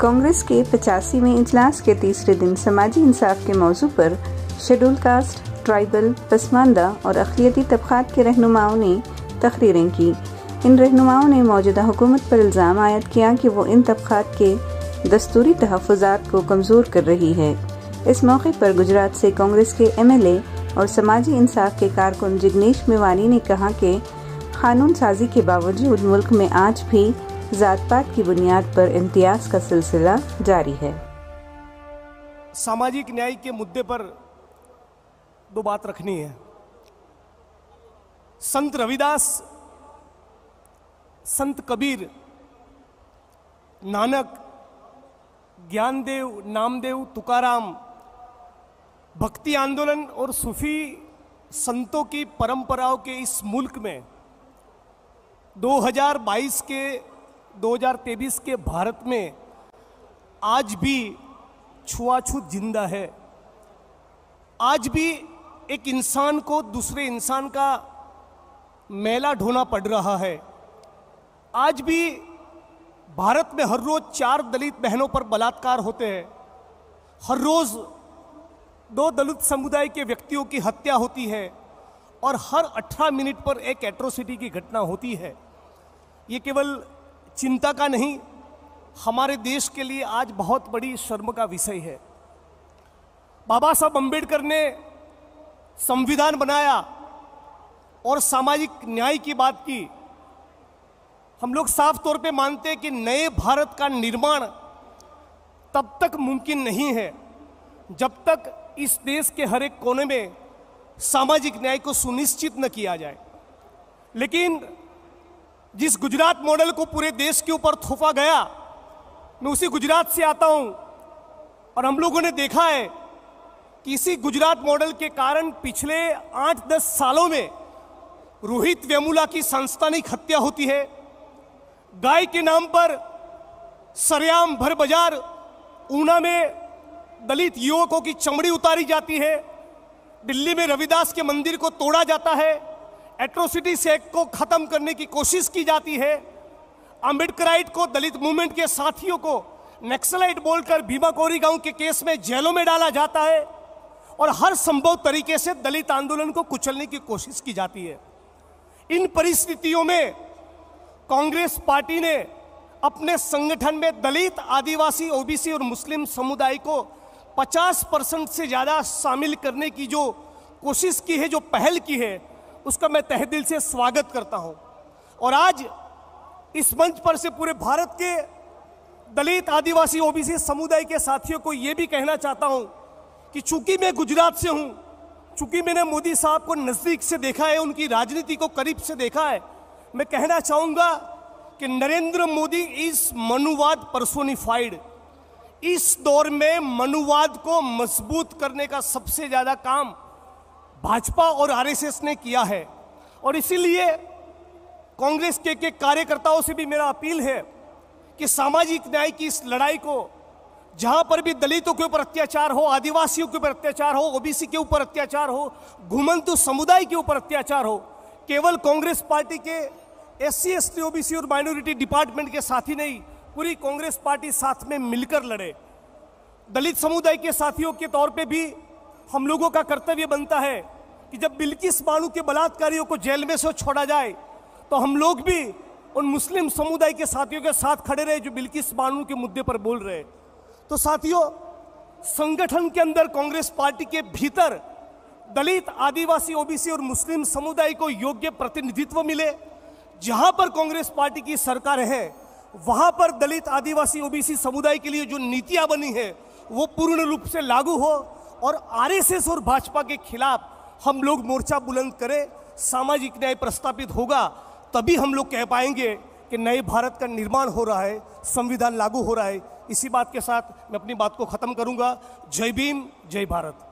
कांग्रेस के पचासीवें इजलास के तीसरे दिन समाजी इंसाफ के मौजू पर शेड्यूल कास्ट ट्राइबल पसमानदा और अखिलती तबक़ात के रहनुमाओं ने तकरीरें की इन रहनुमाओं ने मौजूदा हुकूमत पर इल्ज़ाम आयद किया कि वो इन तबक़ात के दस्तूरी तहफ़ात को कमज़ोर कर रही है इस मौके पर गुजरात से कांग्रेस के ए और समाजी इंसाफ के कारकुन जिग्नेश मेवानी ने कहा कि कानून साजी के बावजूद मुल्क में आज भी जात पात की बुनियाद पर इम्तियाज का सिलसिला जारी है सामाजिक न्याय के मुद्दे पर दो बात रखनी है संत रविदास संत कबीर नानक ज्ञानदेव नामदेव तुकाराम भक्ति आंदोलन और सूफी संतों की परंपराओं के इस मुल्क में 2022 के 2023 के भारत में आज भी छुआछूत जिंदा है आज भी एक इंसान को दूसरे इंसान का मेला ढोना पड़ रहा है आज भी भारत में हर रोज चार दलित बहनों पर बलात्कार होते हैं हर रोज दो दलित समुदाय के व्यक्तियों की हत्या होती है और हर 18 मिनट पर एक एट्रोसिटी की घटना होती है ये केवल चिंता का नहीं हमारे देश के लिए आज बहुत बड़ी शर्म का विषय है बाबा साहब अम्बेडकर ने संविधान बनाया और सामाजिक न्याय की बात की हम लोग साफ तौर पे मानते हैं कि नए भारत का निर्माण तब तक मुमकिन नहीं है जब तक इस देश के हर एक कोने में सामाजिक न्याय को सुनिश्चित न किया जाए लेकिन जिस गुजरात मॉडल को पूरे देश के ऊपर थोपा गया मैं उसी गुजरात से आता हूँ और हम लोगों ने देखा है कि इसी गुजरात मॉडल के कारण पिछले आठ दस सालों में रोहित वेमुला की संस्थानिक हत्या होती है गाय के नाम पर सरयाम भर बाजार ऊना में दलित युवकों की चमड़ी उतारी जाती है दिल्ली में रविदास के मंदिर को तोड़ा जाता है एट्रोसिटी एक्ट को खत्म करने की कोशिश की जाती है अम्बेडकराइट को दलित मूवमेंट के साथियों को नक्सलाइट बोलकर भीमा कोरी गांव के केस में जेलों में डाला जाता है और हर संभव तरीके से दलित आंदोलन को कुचलने की कोशिश की जाती है इन परिस्थितियों में कांग्रेस पार्टी ने अपने संगठन में दलित आदिवासी ओबीसी और मुस्लिम समुदाय को 50 परसेंट से ज़्यादा शामिल करने की जो कोशिश की है जो पहल की है उसका मैं तहदिल से स्वागत करता हूं और आज इस मंच पर से पूरे भारत के दलित आदिवासी ओबीसी समुदाय के साथियों को यह भी कहना चाहता हूं कि चूंकि मैं गुजरात से हूं चूंकि मैंने मोदी साहब को नज़दीक से देखा है उनकी राजनीति को करीब से देखा है मैं कहना चाहूंगा कि नरेंद्र मोदी इस मनुवाद परसोनिफाइड इस दौर में मनुवाद को मजबूत करने का सबसे ज़्यादा काम भाजपा और आरएसएस ने किया है और इसीलिए कांग्रेस के के कार्यकर्ताओं से भी मेरा अपील है कि सामाजिक न्याय की इस लड़ाई को जहां पर भी दलितों के ऊपर अत्याचार हो आदिवासियों के ऊपर अत्याचार हो ओबीसी के ऊपर अत्याचार हो घुमंतु समुदाय के ऊपर अत्याचार हो केवल कांग्रेस पार्टी के S C S T OBC और माइनॉरिटी डिपार्टमेंट के साथ ही नहीं पूरी कांग्रेस पार्टी साथ में मिलकर लड़े दलित समुदाय के साथियों के तौर पे भी हम लोगों का कर्तव्य बनता है कि जब बिल्किस बानू के बलात्कारियों को जेल में से छोड़ा जाए तो हम लोग भी उन मुस्लिम समुदाय के साथियों के साथ खड़े रहे जो बिल्किस बानू के मुद्दे पर बोल रहे तो साथियों संगठन के अंदर कांग्रेस पार्टी के भीतर दलित आदिवासी ओबीसी और मुस्लिम समुदाय को योग्य प्रतिनिधित्व मिले जहां पर कांग्रेस पार्टी की सरकार है वहां पर दलित आदिवासी ओबीसी समुदाय के लिए जो नीतियां बनी है वो पूर्ण रूप से लागू हो और आरएसएस और भाजपा के खिलाफ हम लोग मोर्चा बुलंद करें सामाजिक न्याय प्रस्तापित होगा तभी हम लोग कह पाएंगे कि नए भारत का निर्माण हो रहा है संविधान लागू हो रहा है इसी बात के साथ मैं अपनी बात को ख़त्म करूंगा जय भीम जय भारत